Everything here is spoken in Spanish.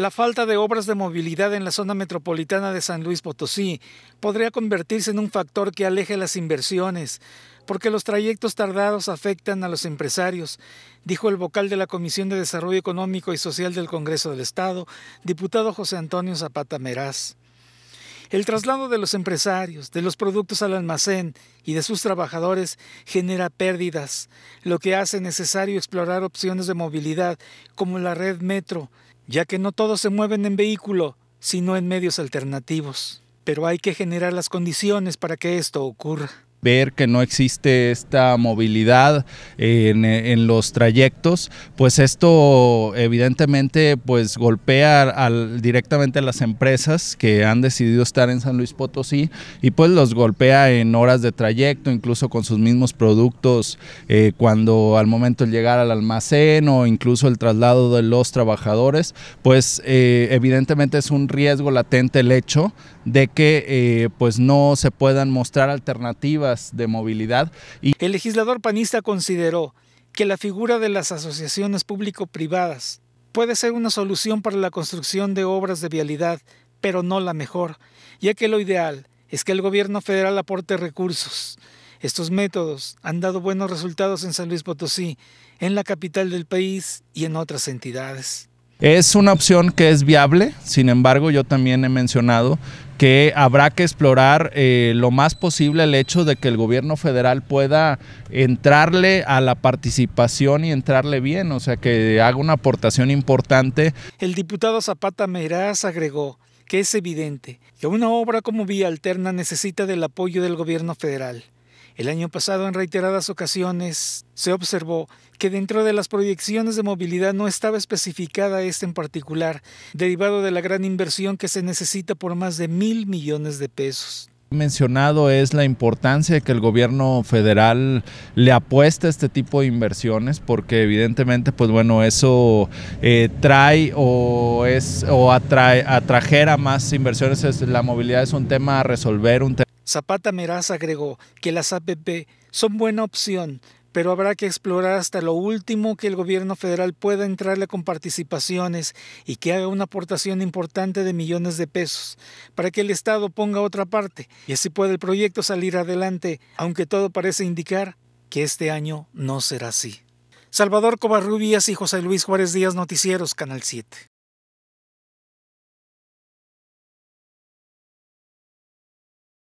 la falta de obras de movilidad en la zona metropolitana de San Luis Potosí podría convertirse en un factor que aleje las inversiones, porque los trayectos tardados afectan a los empresarios, dijo el vocal de la Comisión de Desarrollo Económico y Social del Congreso del Estado, diputado José Antonio Zapata Meraz. El traslado de los empresarios, de los productos al almacén y de sus trabajadores genera pérdidas, lo que hace necesario explorar opciones de movilidad como la red metro, ya que no todos se mueven en vehículo, sino en medios alternativos. Pero hay que generar las condiciones para que esto ocurra ver que no existe esta movilidad en, los trayectos, pues esto evidentemente pues golpea directamente a las empresas que han decidido estar en San Luis Potosí y pues los golpea en horas de trayecto, incluso con sus mismos productos eh, cuando al momento de llegar al almacén o incluso el traslado de los trabajadores, pues eh, evidentemente es un riesgo latente el hecho de que eh, pues no se puedan mostrar alternativas de movilidad. El legislador panista consideró que la figura de las asociaciones público-privadas puede ser una solución para la construcción de obras de vialidad, pero no la mejor, ya que lo ideal es que el gobierno federal aporte recursos. Estos métodos han dado buenos resultados en San Luis Potosí, en la capital del país y en otras entidades. Es una opción que es viable, sin embargo yo también he mencionado que habrá que explorar eh, lo más posible el hecho de que el gobierno federal pueda entrarle a la participación y entrarle bien, o sea, que haga una aportación importante. El diputado Zapata Meirás agregó que es evidente que una obra como Vía Alterna necesita del apoyo del gobierno federal. El año pasado, en reiteradas ocasiones, se observó que dentro de las proyecciones de movilidad no estaba especificada esta en particular, derivado de la gran inversión que se necesita por más de mil millones de pesos mencionado es la importancia de que el gobierno federal le apueste a este tipo de inversiones porque evidentemente pues bueno eso eh, trae o es o atrae atrajera más inversiones la movilidad es un tema a resolver un Zapata Meraz agregó que las APP son buena opción, pero habrá que explorar hasta lo último que el gobierno federal pueda entrarle con participaciones y que haga una aportación importante de millones de pesos, para que el Estado ponga otra parte y así pueda el proyecto salir adelante, aunque todo parece indicar que este año no será así. Salvador Covarrubias y José Luis Juárez Díaz Noticieros, Canal 7.